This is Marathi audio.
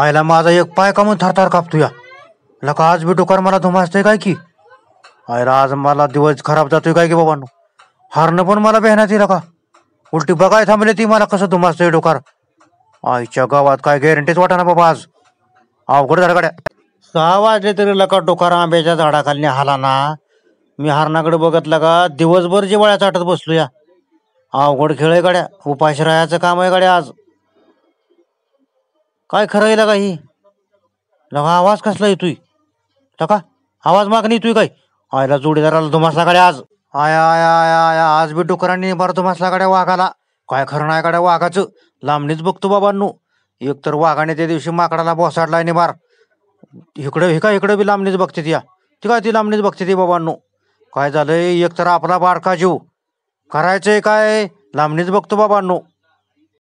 आयला माझा एक पाय कामून म्हणून थरथर कापतो या लका आज बी डोकार मला धुमासतोय काय की आयला आज मला दिवस खराब जातोय काय की बाबांनो हरण पण मला बेहनात येईल उलटी बघाय थांबले ती मला कसं धुमासतोय डोकार आईच्या गावात काय गॅरंटीच वाटा ना बाबा आज अवघड धडगड्या सहा वाजले तरी लका डोकार आंब्याच्या झाडाखाली हाला ना मी हरणाकडे बघत का दिवसभर जिवाळ्या चाटत बसलो या अवघड खेळ आहे गाड्या उपाशी काम आहे गाड्या आज काय खरं आहे लगा ही लगा आवाज कसला येतोय लका आवाज मागणी तुई काय आयला जोडीदाराला धुमासलाकडे आज आया आया आया आया आज बी डुकरांनी बरं धुमासलाकडे वाघाला काय खरं नाही कडे वाघाचं लांबणीच बघतो बाबांनो एक तर वाघाने त्या दिवशी माकडाला बोसाडला आणि बार इकडं हे का इकडं बी लांबणीच बघते ती ती काय ती लांबणीच बघते ती बाबांनो काय झालंय एक तर आपला बारका जीव करायचंय काय लांबणीच बघतो बाबांनो